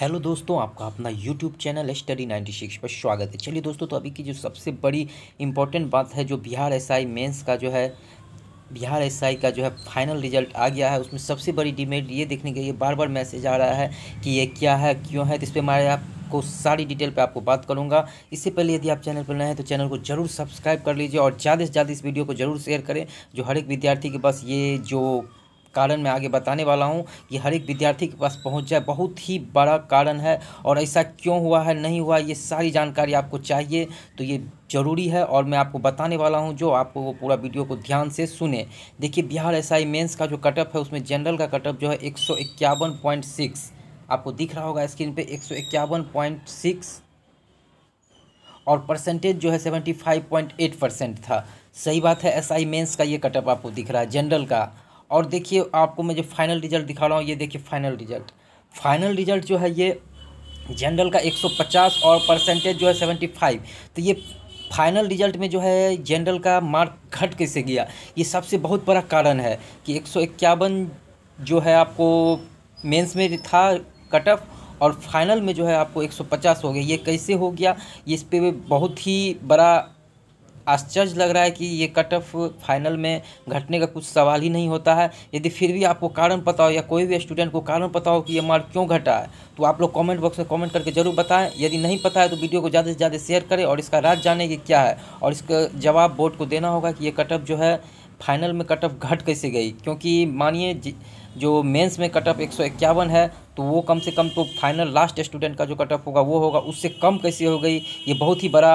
hello दोस्तों आपका अपना यूट्यूब चैनल स्टडी 96 पर स्वागत है चलिए दोस्तों तो अभी की जो सबसे बड़ी इंपॉर्टेंट बात है जो बिहार एसआई मेंस का जो है बिहार एसआई का जो है फाइनल रिजल्ट आ गया है उसमें सबसे बड़ी डिमेट ये देखने के लिए बार बार मैसेज आ रहा है कि ये क्या है क्यों है तो इस पर मारे आप आपको सारी डिटेल पे आपको बात करूंगा इससे पहले यदि आप चैनल पर नए हैं तो चैनल को जरूर सब्सक्राइब कर लीजिए और ज़्यादा से ज़्यादा इस वीडियो को जरूर शेयर करें जो हर एक विद्यार्थी के पास ये जो कारण मैं आगे बताने वाला हूँ कि हर एक विद्यार्थी के पास पहुँच जाए बहुत ही बड़ा कारण है और ऐसा क्यों हुआ है नहीं हुआ ये सारी जानकारी आपको चाहिए तो ये ज़रूरी है और मैं आपको बताने वाला हूं जो आपको वो पूरा वीडियो को ध्यान से सुने देखिए बिहार एस आई मेन्स का जो कटअप है उसमें जनरल का कटअप जो है एक सौ इक्यावन पॉइंट सिक्स आपको दिख रहा होगा स्क्रीन पे एक सौ इक्यावन पॉइंट सिक्स और परसेंटेज जो है seventy five point eight percent था सही बात है एस आई मेन्स का ये कटअप आपको दिख रहा है जनरल का और देखिए आपको मैं जो फाइनल रिजल्ट दिखा रहा हूँ ये देखिए फाइनल रिजल्ट फाइनल रिजल्ट जो है ये जनरल का 150 और परसेंटेज जो है 75 तो ये फाइनल रिजल्ट में जो है जनरल का मार्क घट कैसे गया ये सबसे बहुत बड़ा कारण है कि एक जो है आपको मेंस में था कट ऑफ और फाइनल में जो है आपको 150 हो गया ये कैसे हो गया इस पर बहुत ही बड़ा आश्चर्य लग रहा है कि ये कट ऑफ फाइनल में घटने का कुछ सवाल ही नहीं होता है यदि फिर भी आपको कारण पता हो या कोई भी स्टूडेंट को कारण पता हो कि ये मार्क क्यों घटा है तो आप लोग कमेंट बॉक्स में कमेंट करके जरूर बताएं यदि नहीं पता है तो वीडियो को ज़्यादा से ज़्यादा शेयर करें और इसका राज जाने की क्या है और इसका जवाब बोर्ड को देना होगा कि ये कट ऑफ जो है फाइनल में कट ऑफ घट कैसे गई क्योंकि मानिए जो मेंस में कट ऑफ एक है तो वो कम से कम तो फाइनल लास्ट स्टूडेंट का जो कट ऑफ होगा वो होगा उससे कम कैसे हो गई ये बहुत ही बड़ा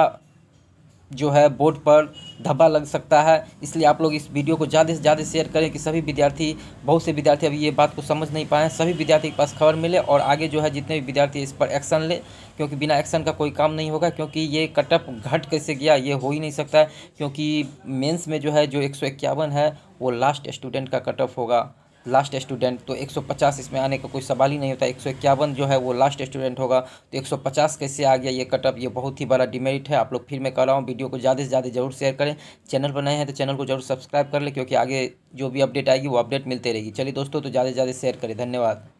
जो है बोर्ड पर धब्बा लग सकता है इसलिए आप लोग इस वीडियो को ज़्यादा से ज़्यादा शेयर करें कि सभी विद्यार्थी बहुत से विद्यार्थी अभी ये बात को समझ नहीं पाए सभी विद्यार्थी के पास खबर मिले और आगे जो है जितने भी विद्यार्थी इस पर एक्शन ले क्योंकि बिना एक्शन का कोई काम नहीं होगा क्योंकि ये कटअप घट कैसे गया ये हो ही नहीं सकता क्योंकि मेन्स में जो है जो एक है वो लास्ट स्टूडेंट का कटअप होगा लास्ट स्टूडेंट तो 150 इसमें आने का कोई सवाल ही नहीं होता एक जो है वो लास्ट स्टूडेंट होगा तो 150 कैसे आ गया ये कटअप ये बहुत ही बड़ा डिमेरिट है आप लोग फिर मैं कह रहा हूँ वीडियो को ज़्यादा से ज़्यादा जरूर शेयर करें चैनल पर नए हैं तो चैनल को जरूर सब्सक्राइब कर लें क्योंकि आगे जो भी अपडेट आएगी वो अपडेट मिलते रहेगी चलिए दोस्तों तो ज़्यादा से ज़्यादा शेयर करें धन्यवाद